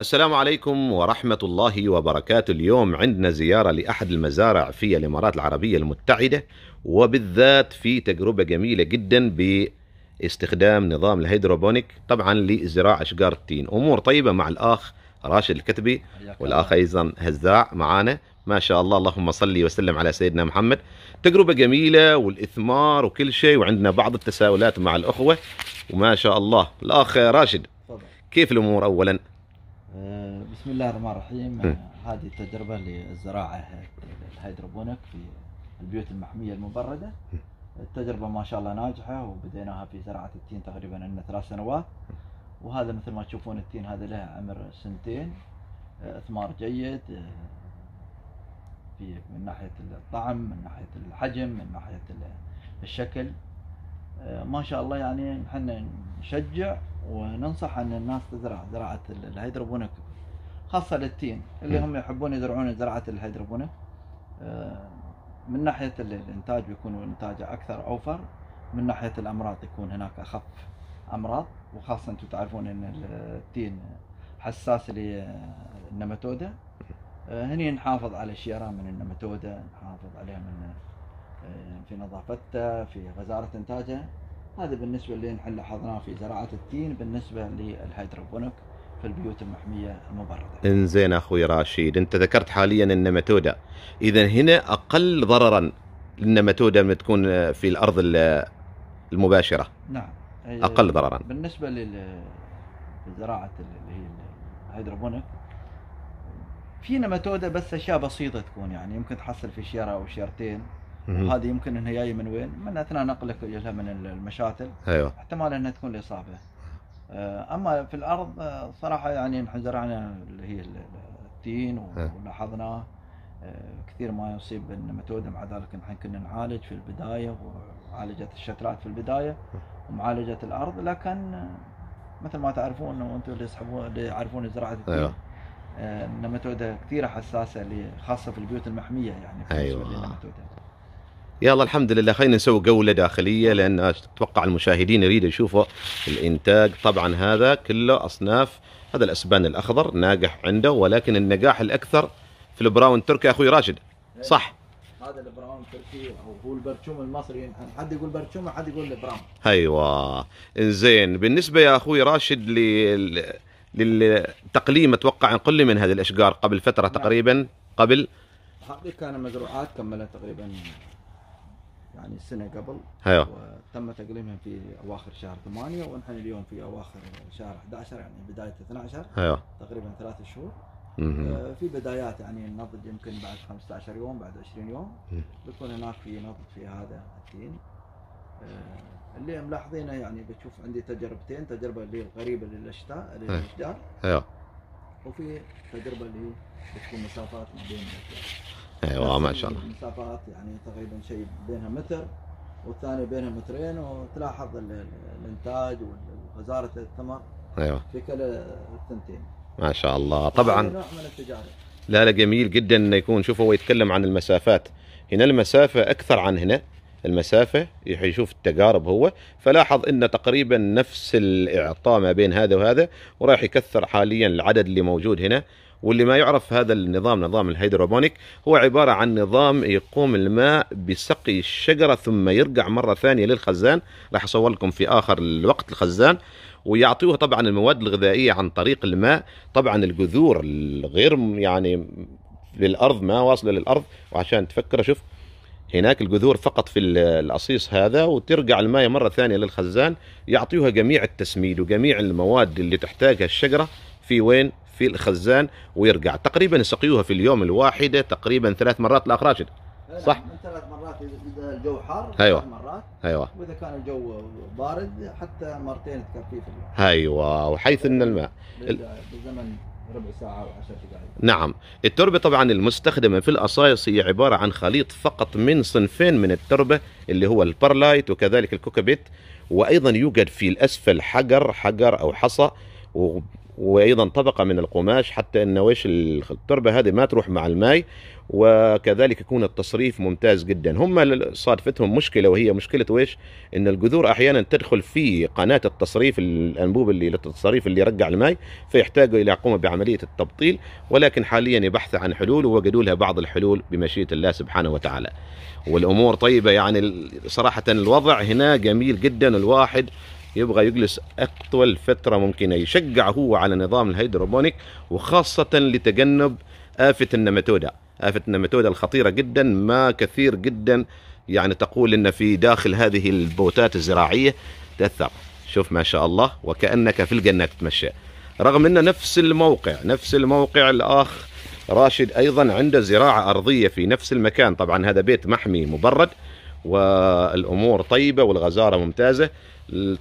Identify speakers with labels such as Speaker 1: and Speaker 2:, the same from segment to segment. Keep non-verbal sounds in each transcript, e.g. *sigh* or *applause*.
Speaker 1: السلام عليكم ورحمة الله وبركاته اليوم عندنا زيارة لأحد المزارع في الإمارات العربية المتحدة وبالذات في تجربة جميلة جدا باستخدام نظام الهيدروبونيك طبعا لزراعة أشجار التين أمور طيبة مع الأخ راشد الكتبي والأخ أيضا هزاع معانا ما شاء الله اللهم صلي وسلم على سيدنا محمد تجربة جميلة والإثمار وكل شيء وعندنا بعض التساؤلات مع الأخوة وما شاء الله الأخ راشد كيف الأمور أولا
Speaker 2: آه، بسم الله الرحمن الرحيم إيه. آه، هذه التجربة للزراعة الهيدروبونيك في البيوت المحمية المبردة إيه. التجربة ما شاء الله ناجحة وبديناها في زراعة التين تقريبا عندنا ثلاث سنوات إيه. وهذا مثل ما تشوفون التين هذا له عمر سنتين آه، اثمار جيد في من ناحية الطعم من ناحية الحجم من ناحية الشكل ما شاء الله يعني نحن نشجع وننصح ان الناس تزرع زراعه الهيدروبونيك خاصه للتين اللي هم يحبون يزرعون زراعه الهيدروبونيك آه، من ناحيه الانتاج بيكون انتاجه اكثر اوفر من ناحيه الامراض يكون هناك اخف امراض وخاصه انتم تعرفون ان التين حساس للنماتوده آه، هني نحافظ على الشيرة من النماتوده نحافظ عليها من آه، في نظافتها في غزاره انتاجها هذا بالنسبة اللي احنا لاحظناه في زراعة التين بالنسبة للهيدروبونيك في البيوت المحمية المبردة
Speaker 1: انزين أخوي راشيد أنت ذكرت حاليا النماتودا إذا هنا أقل ضررا النماتودا لما تكون في الأرض المباشرة نعم أقل ضررا
Speaker 2: بالنسبة لزراعة اللي هي الهيدروبونيك في نماتودا بس اشياء بسيطه تكون يعني يمكن تحصل في شيره او شيرتين وهذه يمكن انها جايه من وين؟ من اثناء نقلك لها من المشاتل ايوه احتمال انها تكون الاصابه. آه، اما في الارض آه، صراحه يعني نحن زرعنا اللي هي التين أه. ولاحظناه كثير ما يصيب النماتود مع ذلك نحن كنا نعالج في البدايه ومعالجه الشترات في البدايه ومعالجه الارض لكن مثل ما تعرفون وانتم اللي يسحبون اللي يعرفون زراعه التين أيوة. النماتوده كثيرة حساسه خاصه في البيوت المحميه يعني أيوة.
Speaker 1: النماتوده يلا الحمد لله خلينا نسوي جوله داخليه لان اتوقع المشاهدين يريدوا يشوفوا الانتاج طبعا هذا كله اصناف هذا الاسبان الاخضر ناجح عنده ولكن النجاح الاكثر في البراون تركي اخوي راشد إيه، صح
Speaker 2: هذا البراون التركي هو البرشوم المصري يعني حد يقول برشوم حد يقول البراون
Speaker 1: ايوه زين بالنسبه يا اخوي راشد لل للتقليم اتوقع لي من هذه الاشجار قبل فتره نعم. تقريبا قبل
Speaker 2: هذه انا مزروعات كملت تقريبا يعني سنه قبل ايوه وتم تقليمهم في اواخر شهر 8 ونحن اليوم في اواخر شهر 11 يعني بدايه 12 ايوه تقريبا ثلاث شهور آه، في بدايات يعني النضج يمكن بعد 15 يوم بعد 20 يوم بيكون هناك في نضج في هذا التين آه، اللي ملاحظينه يعني بتشوف عندي تجربتين تجربه اللي غريبه للاشتاء للاشجار ايوه وفي تجربه اللي بتكون مسافات ما بين الاشجار ايوه ما شاء الله مسافات يعني تقريبا شيء بينها متر والثانيه بينها مترين وتلاحظ الانتاج وغزاره الثمر ايوه في كل الثنتين
Speaker 1: ما شاء الله طبعا نوع من التجارب لا لا جميل جدا انه يكون شوف هو يتكلم عن المسافات هنا المسافه اكثر عن هنا المسافة يشوف التقارب هو فلاحظ أن تقريبا نفس الإعطاء ما بين هذا وهذا وراح يكثر حاليا العدد اللي موجود هنا واللي ما يعرف هذا النظام نظام الهيدروبونيك هو عبارة عن نظام يقوم الماء بسقي الشجرة ثم يرجع مرة ثانية للخزان راح أصور لكم في آخر الوقت الخزان ويعطوه طبعا المواد الغذائية عن طريق الماء طبعا الجذور الغير يعني للأرض ما واصلة للأرض وعشان تفكر شوف هناك الجذور فقط في الأصيص هذا وترجع المايه مره ثانيه للخزان يعطيها جميع التسميد وجميع المواد اللي تحتاجها الشجره في وين في الخزان ويرجع تقريبا يسقيوها في اليوم الواحده تقريبا ثلاث مرات لاخ راشد صح؟
Speaker 2: ثلاث مرات اذا الجو حار ايوه مرات ايوه واذا كان الجو بارد حتى مرتين تكفيه في اليوم
Speaker 1: ايوه وحيث ان الماء
Speaker 2: بالزمن
Speaker 1: نعم التربة طبعا المستخدمة في الأصايص هي عبارة عن خليط فقط من صنفين من التربة اللي هو البرلايت وكذلك الكوكبيت وأيضا يوجد في الأسفل حجر حجر أو حصى وايضا طبقه من القماش حتى ان ويش التربه هذه ما تروح مع الماي وكذلك يكون التصريف ممتاز جدا هم صادفتهم مشكله وهي مشكله ويش ان الجذور احيانا تدخل في قناه التصريف الانبوب اللي للتصريف اللي يرجع الماي فيحتاج الى قوم بعمليه التبطيل ولكن حاليا يبحث عن حلول ووجدوا لها بعض الحلول بمشيئه الله سبحانه وتعالى والامور طيبه يعني صراحه الوضع هنا جميل جدا الواحد يبغى يجلس اطول فتره ممكنه يشجع هو على نظام الهيدروبونيك وخاصه لتجنب افه النماتودا افه النماتودا الخطيره جدا ما كثير جدا يعني تقول ان في داخل هذه البوتات الزراعيه تاثر شوف ما شاء الله وكانك في الجنه تتمشى رغم ان نفس الموقع نفس الموقع الاخ راشد ايضا عنده زراعه ارضيه في نفس المكان طبعا هذا بيت محمي مبرد والامور طيبه والغزاره ممتازه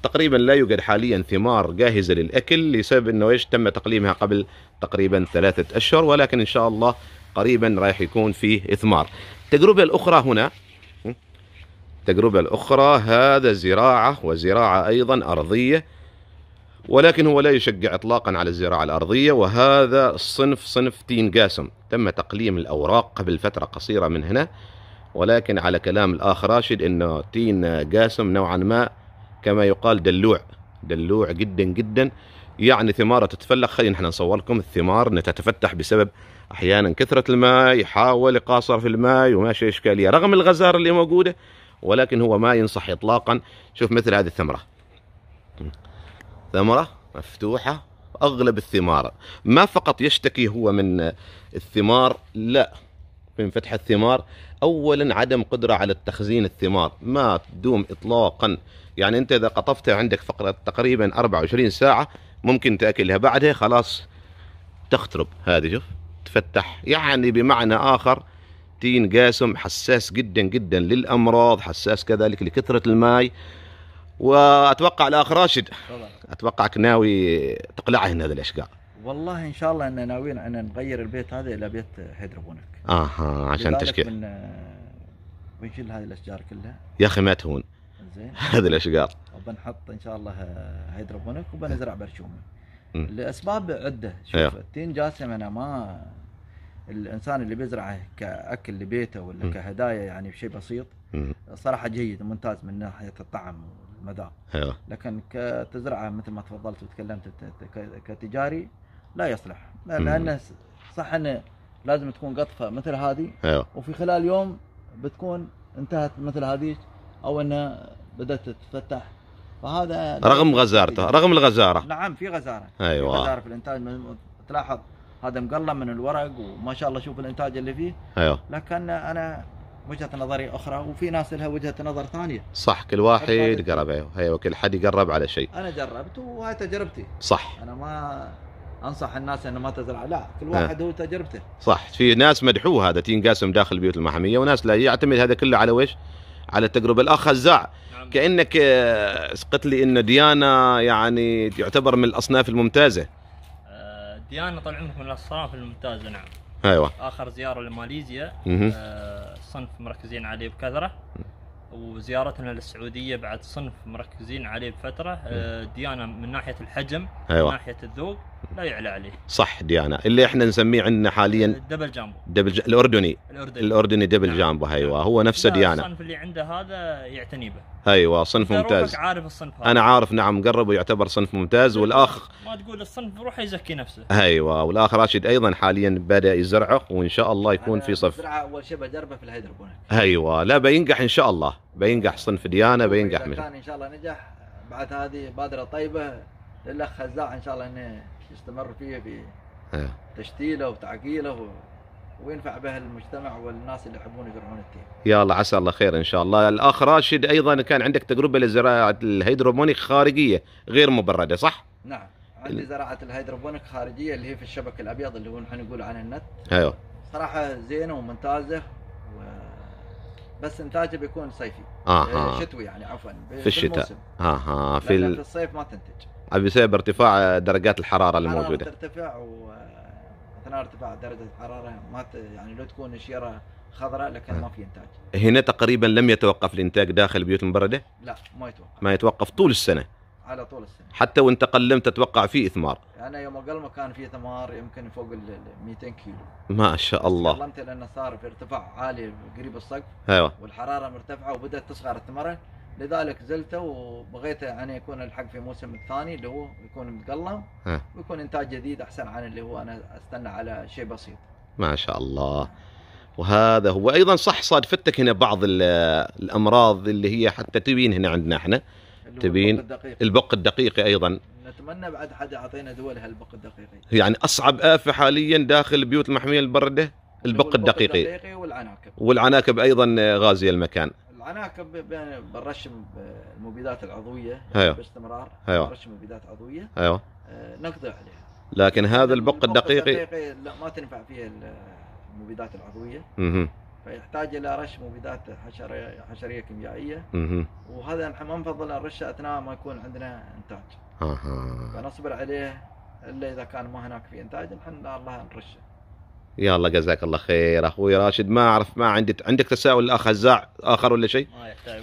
Speaker 1: تقريبا لا يوجد حاليا ثمار جاهزه للاكل لسبب انه ايش تم تقليمها قبل تقريبا ثلاثه اشهر ولكن ان شاء الله قريبا رايح يكون فيه اثمار. التجربه الاخرى هنا التجربه الاخرى هذا زراعه وزراعه ايضا ارضيه ولكن هو لا يشجع اطلاقا على الزراعه الارضيه وهذا الصنف صنف تين قاسم تم تقليم الاوراق قبل فتره قصيره من هنا ولكن على كلام الأخ راشد أنه تين قاسم نوعا ما كما يقال دلوع دلوع جدا جدا يعني ثمارة تتفلق خلينا احنا نصور لكم الثمار تتفتح بسبب احيانا كثرة الماء يحاول يقاصر في الماء وماشي اشكالية رغم الغزارة اللي موجودة ولكن هو ما ينصح اطلاقا شوف مثل هذه الثمرة ثمرة مفتوحة اغلب الثمار ما فقط يشتكي هو من الثمار لا من فتح الثمار اولا عدم قدره على التخزين الثمار ما تدوم اطلاقا يعني انت اذا قطفتها عندك فقره تقريبا 24 ساعه ممكن تاكلها بعدها خلاص تخترب هذه شوف تفتح يعني بمعنى اخر تين قاسم حساس جدا جدا للامراض حساس كذلك لكثره الماي واتوقع الاخ راشد اتوقعك ناوي تقلعه من هذا الاشجار
Speaker 2: والله ان شاء الله ان ناويين ان نغير البيت هذا الى بيت هيدروبونيك
Speaker 1: اها عشان تشكيل
Speaker 2: من آه، بنشيل هذه الاشجار كلها
Speaker 1: يا اخي ما تهون زين *laughs* هذه الاشجار
Speaker 2: وبنحط ان شاء الله آه، هيدروبونيك وبنزرع إيه. برشومي لاسباب عده شوف إيه. التين جاسم انا ما الانسان اللي بيزرعه كاكل لبيته ولا م. كهدايا يعني بشيء بسيط م. صراحه جيد وممتاز من ناحيه الطعم والمذاق أيوه. لكن كتزرعه مثل ما تفضلت وتكلمت كتجاري لا يصلح لانه صح انه لازم تكون قطفه مثل هذه أيوه. وفي خلال يوم بتكون انتهت مثل هذيك او انها بدات تتفتح فهذا رغم
Speaker 1: غزارته إيه. رغم الغزاره
Speaker 2: نعم في غزاره ايوه في غزاره في الانتاج تلاحظ هذا مقلم من الورق وما شاء الله شوف الانتاج اللي فيه ايوه لكن انا وجهه نظري اخرى وفي ناس لها وجهه نظر ثانيه
Speaker 1: صح كل واحد قرب أيوه. ايوه كل حد يقرب على شيء
Speaker 2: انا جربت وهاي تجربتي صح انا ما انصح الناس انه ما تزرع لا كل واحد هو تجربته
Speaker 1: صح في ناس مدحوه هذا تنقسم داخل البيوت المحميه وناس لا يعتمد هذا كله على ويش؟ على التجربه الاخ هزاع نعم. كانك آه، قلت لي ان ديانا يعني تعتبر من الاصناف الممتازه
Speaker 2: آه، ديانا طال عمرك من الاصناف الممتازه نعم ايوه اخر زياره لماليزيا آه صنف مركزين عليه بكثره وزيارتنا للسعوديه بعد صنف مركزين عليه بفتره آه ديانا من ناحيه الحجم أيوة. من ناحيه الذوق لا يعلى عليه
Speaker 1: صح ديانا اللي احنا نسميه عندنا حاليا دبل جامبو دبل ج... الاردني الاردني الاردني دبل نعم. جامبو ايوه نعم. هو نفسه ديانا الصنف
Speaker 2: اللي عنده هذا يعتني به
Speaker 1: ايوه صنف ممتاز
Speaker 2: عارف الصنف هذا انا
Speaker 1: عارف نعم مقرب ويعتبر صنف ممتاز والاخ
Speaker 2: ما تقول الصنف روحه يزكي نفسه
Speaker 1: ايوه والاخ راشد ايضا حاليا بدا يزرعه وان شاء الله يكون في صف
Speaker 2: زرعه اول شيء بدربه في الهيدروبونيك
Speaker 1: ايوه لا بينجح ان شاء الله بينجح صنف ديانا بينجح كان
Speaker 2: ان شاء الله نجح بعد هذه بادره طيبه للاخ خزاع ان شاء الله انه يستمر فيه بتشتيله إيه. وتعقيله وينفع به المجتمع والناس اللي يحبون يزرعون التين.
Speaker 1: يا الله عسى الله خير ان شاء الله، الاخ راشد ايضا كان عندك تجربه لزراعه الهيدروبونيك خارجيه غير مبرده صح؟
Speaker 2: نعم، عندي زراعه الهيدروبونيك خارجيه اللي هي في الشبك الابيض اللي هو نحن نقول عنه النت. ايوه. صراحه زينه وممتازه و... بس انتاجه بيكون صيفي. اها. آه. شتوي يعني عفوا. في, في الشتاء. اها آه، في, في الصيف ما
Speaker 1: تنتج. بسبب ارتفاع درجات الحراره اللي موجوده
Speaker 2: ترتفع واثناء اثناء ارتفاع درجه الحراره ما يعني لو تكون الشيره خضراء لكن ما في
Speaker 1: انتاج هنا تقريبا لم يتوقف الانتاج داخل البيوت المبرده لا ما يتوقف ما يتوقف طول السنه على طول السنه حتى وانت قلمت تتوقع فيه اثمار
Speaker 2: انا يعني يوم اقلمه كان فيه ثمار يمكن فوق ال 200 كيلو
Speaker 1: ما شاء الله قلمت
Speaker 2: لانه صار في ارتفاع عالي قريب السقف ايوه والحراره مرتفعه وبدات تصغر الثمره لذلك زلته وبغيته يعني يكون الحق في موسم الثاني اللي هو يكون متقلم ويكون انتاج جديد احسن عن اللي هو انا استنى على شيء بسيط.
Speaker 1: ما شاء الله. وهذا هو ايضا صح صادفتك هنا بعض الامراض اللي هي حتى تبين هنا عندنا احنا تبين البق الدقيقي ايضا
Speaker 2: نتمنى بعد حد يعطينا دول هالبق الدقيقي
Speaker 1: يعني اصعب افه حاليا داخل البيوت المحميه البرده البق الدقيقي, الدقيقي والعناكب والعناكب ايضا غازيه المكان
Speaker 2: معناها بنرشم المبيدات العضويه يعني أيوه. باستمرار أيوه. نرشم مبيدات عضويه ايوه آه، نقضي عليها
Speaker 1: لكن هذا البق الدقيقي
Speaker 2: لا ما تنفع فيه المبيدات العضويه اها فيحتاج الى رش مبيدات حشريه حشريه كيميائيه وهذا نحن ما نفضل نرشه اثناء ما يكون عندنا انتاج اها فنصبر عليه الا اذا كان ما هناك في انتاج نحن الله نرشه
Speaker 1: يلا جزاك الله خير اخوي راشد ما اعرف ما عندي عندك تساؤل اخ هزاع اخر ولا شيء؟ ما يحتاج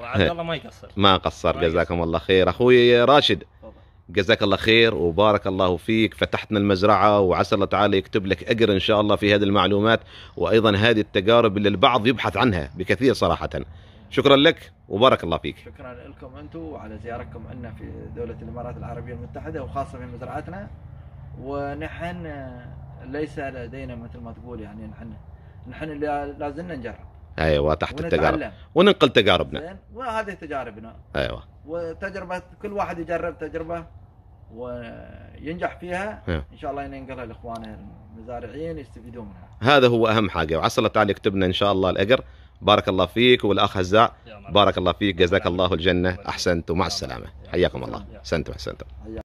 Speaker 1: وعبد الله ما يقصر ما قصر جزاكم الله خير اخوي راشد جزاك الله خير وبارك الله فيك فتحتنا المزرعة وعسى الله تعالى يكتب لك أجر إن شاء الله في هذه المعلومات وأيضا هذه التجارب اللي البعض يبحث عنها بكثير صراحة شكرا لك وبارك الله فيك
Speaker 2: شكرا لكم أنتم وعلى زيارتكم عنا في دولة الإمارات العربية المتحدة وخاصة في مزرعتنا ونحن ليس لدينا مثل ما تقول يعني نحن نحن اللي لازلنا نجرب
Speaker 1: ايوه تحت التجارب وننقل تجاربنا
Speaker 2: وهذه تجاربنا ايوه وتجربه كل واحد يجرب تجربه وينجح فيها أيوة. ان شاء الله ننقلها لاخوانه المزارعين يستفيدون
Speaker 1: منها هذا هو اهم حاجه وعسى الله تعالى يكتبنا ان شاء الله الاجر بارك الله فيك والاخ هزاع بارك الله فيك جزاك الله الجنه احسنت ومع السلامه حياكم الله احسنتم احسنتم